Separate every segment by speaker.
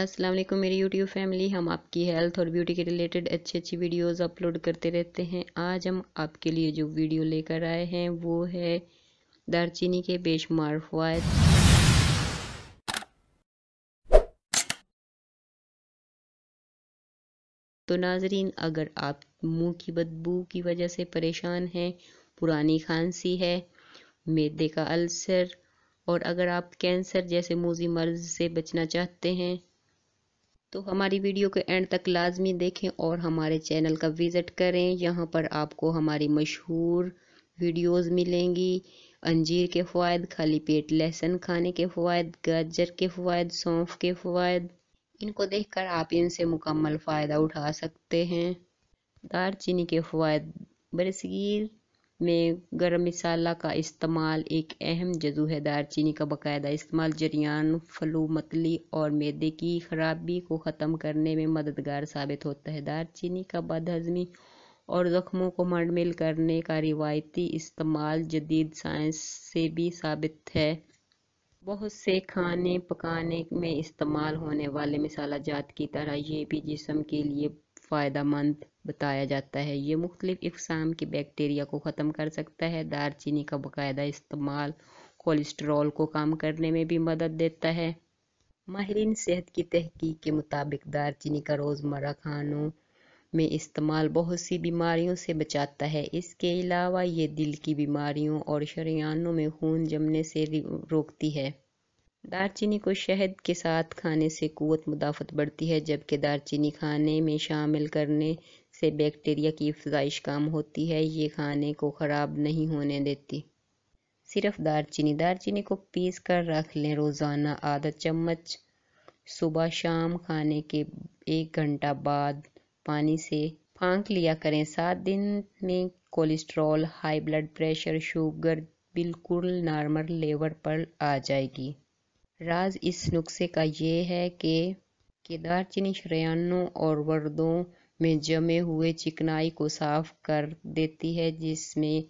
Speaker 1: अस्सलाम वालेकुम मेरी यूट्यूब फैमिली हम आपकी हेल्थ और ब्यूटी के रिलेटेड अच्छी अच्छी वीडियोस अपलोड करते रहते हैं आज हम आपके लिए जो वीडियो लेकर आए हैं वो है दारचीनी के बेशुमार फ़वाद तो नाजरीन अगर आप मुंह की बदबू की वजह से परेशान हैं पुरानी खांसी है मेदे का अल्सर और अगर आप कैंसर जैसे मोजी मर्ज से बचना चाहते हैं तो हमारी वीडियो के एंड तक लाजमी देखें और हमारे चैनल का विज़िट करें यहाँ पर आपको हमारी मशहूर वीडियोस मिलेंगी अंजीर के फ़वाद खाली पेट लहसन खाने के फ़वाद गाजर के फ़वाद सौंफ के फ़वाद इनको देखकर आप इनसे मुकम्मल फ़ायदा उठा सकते हैं दार चीनी के फ़वाद बरसगीर में गर्म मसाला का इस्तेमाल एक अहम जजू है दारचीनी का बाकायदा इस्तेमाल जरियान फ्लू मतली और मैदे की खराबी को ख़त्म करने में मददगार साबित होता है दारचीनी का बदहजमी और ज़ख्मों को मंडमिल करने का रिवायती इस्तेमाल जदीद साइंस से भी साबित है बहुत से खाने पकाने में इस्तेमाल होने वाले मिसाला जात की तरह ये भी जिसम के लिए फ़ायदेमंद बताया जाता है ये मुख्तलिफ़ इकसाम की बैक्टीरिया को ख़त्म कर सकता है दारचीनी का बाकायदा इस्तेमाल कोलेस्ट्रॉल को कम करने में भी मदद देता है माहरीन सेहत की तहकीक के मुताबिक दारचीनी का रोज़मर्रा खानों में इस्तेमाल बहुत सी बीमारियों से बचाता है इसके अलावा ये दिल की बीमारियों और शरियानों में खून जमने से रोकती है दारचीनी को शहद के साथ खाने से कुत मुदाफ़त बढ़ती है जबकि दारचीनी खाने में शामिल करने से बैक्टीरिया की अफजाइश कम होती है ये खाने को ख़राब नहीं होने देती सिर्फ दारचीनी दारचीनी को पीस कर रख लें रोज़ाना आधा चम्मच सुबह शाम खाने के एक घंटा बाद पानी से फांक लिया करें सात दिन में cholesterol high blood pressure sugar बिल्कुल नॉर्मल लेवल पर आ जाएगी राज़ इस नुस्खे का ये है कि केदारचीनी श्रेयानों और वर्दों में जमे हुए चिकनाई को साफ कर देती है जिसमें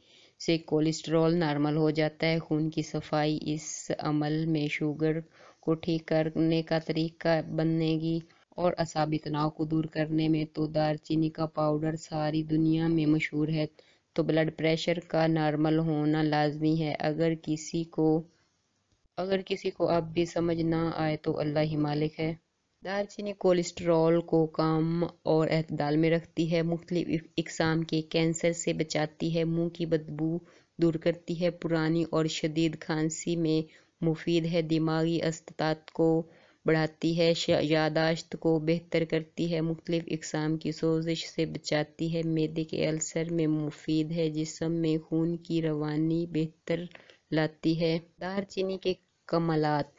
Speaker 1: से कोलेस्ट्रॉल नॉर्मल हो जाता है खून की सफाई इस अमल में शुगर को ठीक करने का तरीका बनेगी और असाबी तनाव को दूर करने में तो दारचीनी का पाउडर सारी दुनिया में मशहूर है तो ब्लड प्रेशर का नॉर्मल होना लाजमी है अगर किसी को अगर किसी को अब भी समझ ना आए तो अल्लाह ही मालिक है दालचीनी कोलेस्ट्रॉल को कम और अहतदाल में रखती है मुख्तलिफ इकसाम के कैंसर से बचाती है मुंह की बदबू दूर करती है पुरानी और शदीद खांसी में मुफीद है दिमागी अस्तात को बढ़ाती है यादाश्त को बेहतर करती है मुख्तलिफ इकसाम की सोजिश से बचाती है मैदे के अल्सर में मुफीद है जिसम में खून की रवानी बेहतर लाती है दालचीनी के कमलात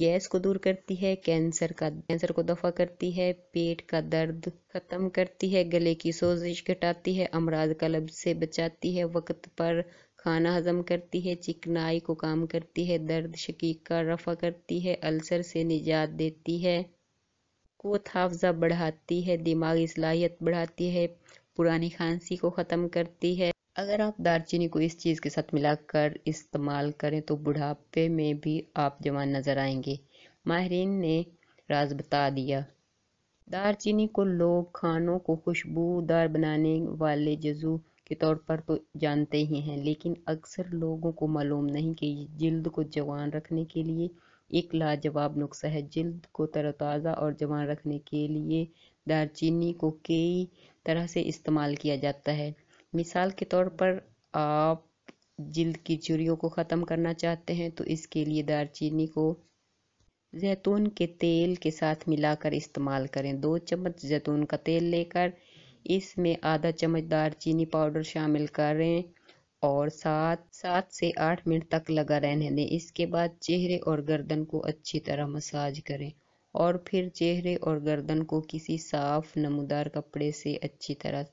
Speaker 1: गैस को दूर करती है कैंसर का कैंसर को दफा करती है पेट का दर्द खत्म करती है गले की सोजिश घटाती है अमराज कलब से बचाती है वक्त पर खाना हजम करती है चिकनाई को काम करती है दर्द शकीक का रफा करती है अल्सर से निजात देती है कोत हाफजा बढ़ाती है दिमागी सलाहियत बढ़ाती है पुरानी खांसी को ख़त्म करती है अगर आप दालचीनी को इस चीज़ के साथ मिलाकर इस्तेमाल करें तो बुढ़ापे में भी आप जवान नज़र आएंगे माहरीन ने राज बता दिया दालचीनी को लोग खानों को खुशबूदार बनाने वाले जजू के तौर पर तो जानते ही हैं लेकिन अक्सर लोगों को मालूम नहीं कि जल्द को जवान रखने के लिए एक लाजवाब नुस्खा है जल्द को तरोताज़ा और जवान रखने के लिए दार चीनी को कई तरह से इस्तेमाल किया जाता है मिसाल के तौर पर आप जिल्द की चुरियों को ख़त्म करना चाहते हैं तो इसके लिए दारचीनी को जैतून के तेल के साथ मिलाकर इस्तेमाल करें दो चम्मच जैतून का तेल लेकर इसमें आधा चम्मच दारचीनी पाउडर शामिल करें और सात सात से आठ मिनट तक लगा रहने दें इसके बाद चेहरे और गर्दन को अच्छी तरह मसाज करें और फिर चेहरे और गर्दन को किसी साफ नमूदार कपड़े से अच्छी तरह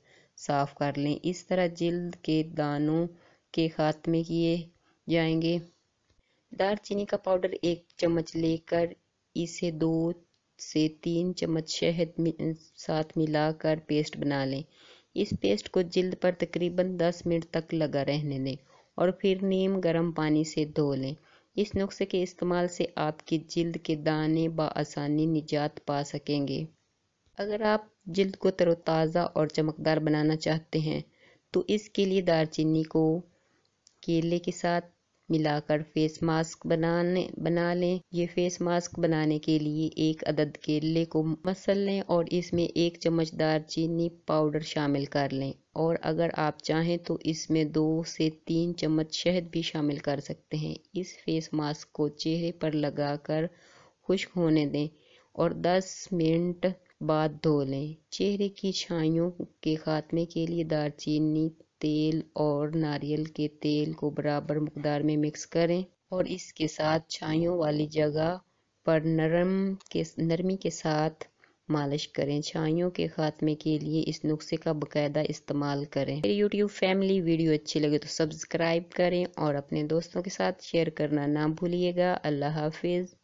Speaker 1: साफ कर लें इस तरह जल्द के दानों के खात्मे किए जाएंगे दालचीनी का पाउडर एक चम्मच लेकर इसे दो से तीन चम्मच शहद साथ मिलाकर पेस्ट बना लें इस पेस्ट को जल्द पर तकरीबन 10 मिनट तक लगा रहने दें और फिर नीम गर्म पानी से धो लें इस नुस्खे के इस्तेमाल से आपकी जल्द के दाने बसानी निजात पा सकेंगे अगर आप जल्द को तरोताज़ा और चमकदार बनाना चाहते हैं तो इसके लिए दारचीनी को केले के साथ मिलाकर फेस मास्क बनाने बना लें ये फेस मास्क बनाने के लिए एक अदद केले को मसल लें और इसमें एक चम्मच दारचीनी पाउडर शामिल कर लें और अगर आप चाहें तो इसमें दो से तीन चम्मच शहद भी शामिल कर सकते हैं इस फेस मास्क को चेहरे पर लगाकर खुश्क होने दें और 10 मिनट बाद धो लें चेहरे की छाइयों के खात्मे के लिए दारचीनी तेल और नारियल के तेल को बराबर मकदार में मिक्स करें और इसके साथ छाइयों वाली जगह पर नरम के नरमी के साथ मालिश करें छाइयों के खात्मे के लिए इस नुस्खे का बकायदा इस्तेमाल करें मेरी यूट्यूब फैमिली वीडियो अच्छी लगे तो सब्सक्राइब करें और अपने दोस्तों के साथ शेयर करना ना भूलिएगा अल्लाह हाफिज़